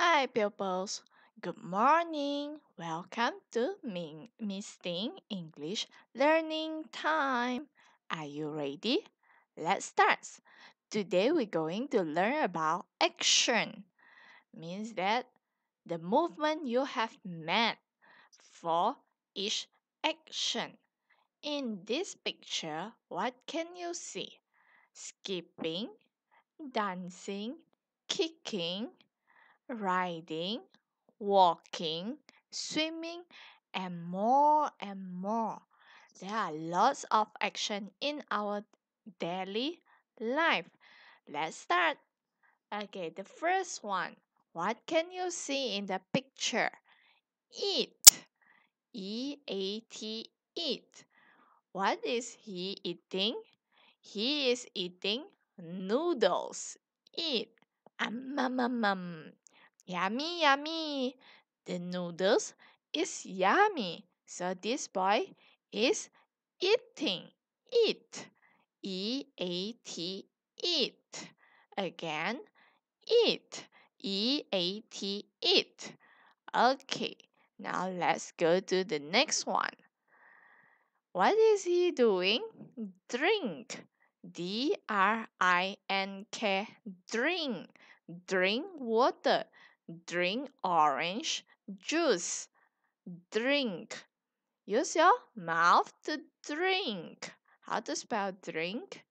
Hi, pupils. Good morning. Welcome to Miss Misting English Learning Time. Are you ready? Let's start. Today we're going to learn about action. Means that the movement you have made for each action. In this picture, what can you see? Skipping, dancing, kicking, riding, walking, swimming, and more and more. There are lots of action in our daily life. Let's start. Okay, the first one. What can you see in the picture? Eat. E A T eat. What is he eating? He is eating noodles. Eat. Um, um, um, um. Yummy, yummy. The noodles is yummy. So this boy is eating. Eat. E A T. Eat. Again. Eat. E A T. Eat. Okay. Now let's go to the next one. What is he doing? Drink. D R I N K. Drink. Drink water drink orange juice. Drink. Use your mouth to drink. How to spell drink?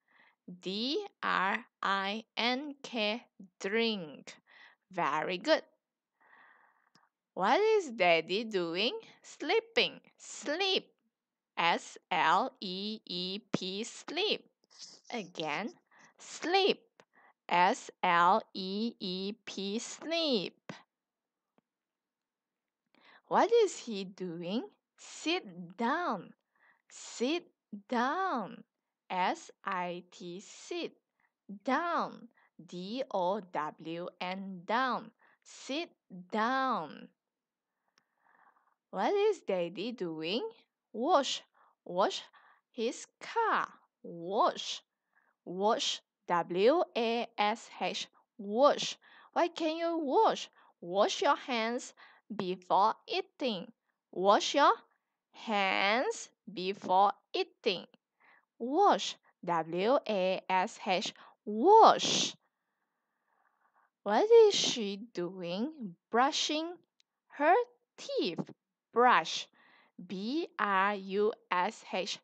D R I N K, drink. Very good. What is daddy doing? Sleeping. Sleep. S L E E P, sleep. Again, sleep. S L E E P sleep. What is he doing? Sit down. Sit down. S I T sit down. D O W N down. Sit down. What is daddy doing? Wash, wash his car. Wash, wash W A S H, wash. Why can you wash? Wash your hands before eating. Wash your hands before eating. Wash. W A S H, wash. What is she doing? Brushing her teeth. Brush. B R U S H,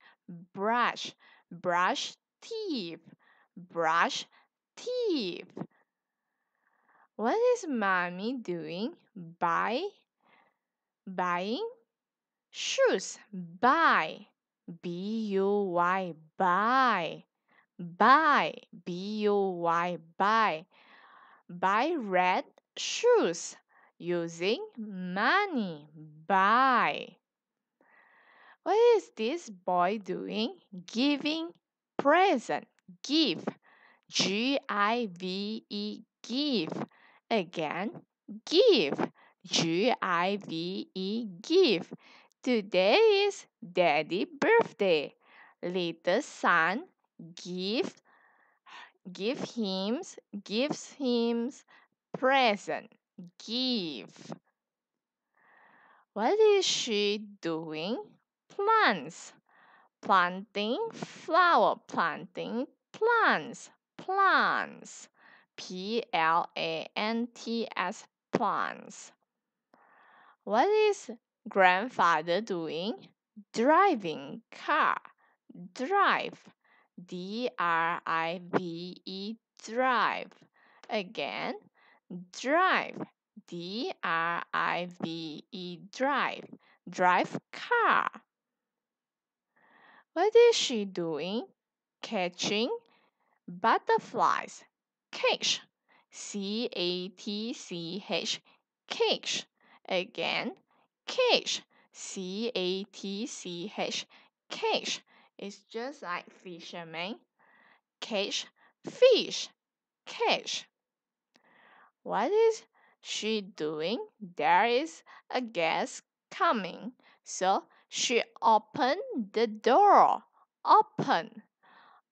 brush. Brush teeth brush teeth. What is mommy doing? Buy, buying shoes. Buy, B U Y, buy, buy, B U Y, buy, buy red shoes using money. Buy. What is this boy doing? Giving present give, G I V E, give. Again, give, G I V E, give. Today is daddy birthday. Little son, give, give him, gives him present, give. What is she doing? Plants planting, flower planting, plants, plants, P L A N T S, plants. What is grandfather doing? Driving car, drive, D R I V E, drive. Again, drive, D R I V E, drive, drive car. What is she doing? Catching butterflies. Catch. C A T C H. Catch. Again. Catch. C A T C H. Catch. It's just like fisherman. Catch fish. Catch. What is she doing? There is a guest coming. So she opened the door. Open.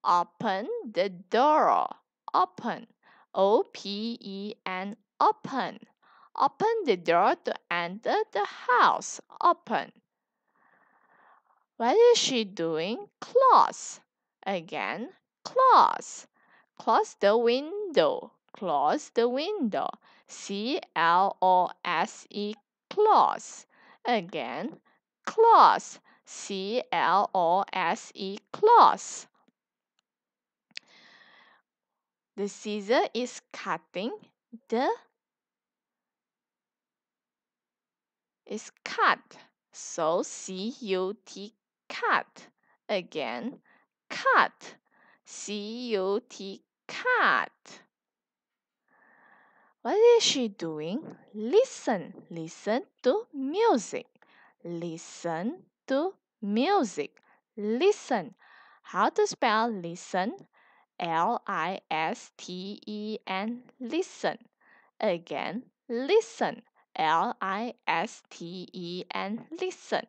Open the door. Open. O P E N. Open. Open the door to enter the house. Open. What is she doing? Close. Again, close. Close the window. Close the window. C L O S E. Close. Again, clause. C L O S E clause. The scissor is cutting the is cut. So C U T cut. Again, cut. C U T cut. What is she doing? Listen, listen to music. Listen to music. Listen. How to spell listen? L I S T E N. Listen. Again, listen. L I S T E N. Listen.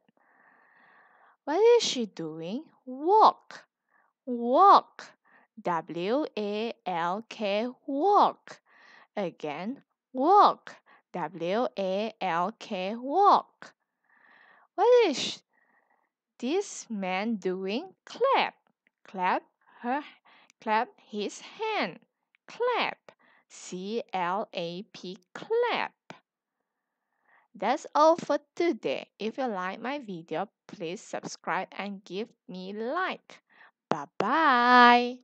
What is she doing? Walk. Walk. W A L K. Walk. Again, walk. W A L K. Walk. What is this man doing? Clap, clap her, clap his hand. Clap, C L A P, clap. That's all for today. If you like my video, please subscribe and give me like. Bye bye.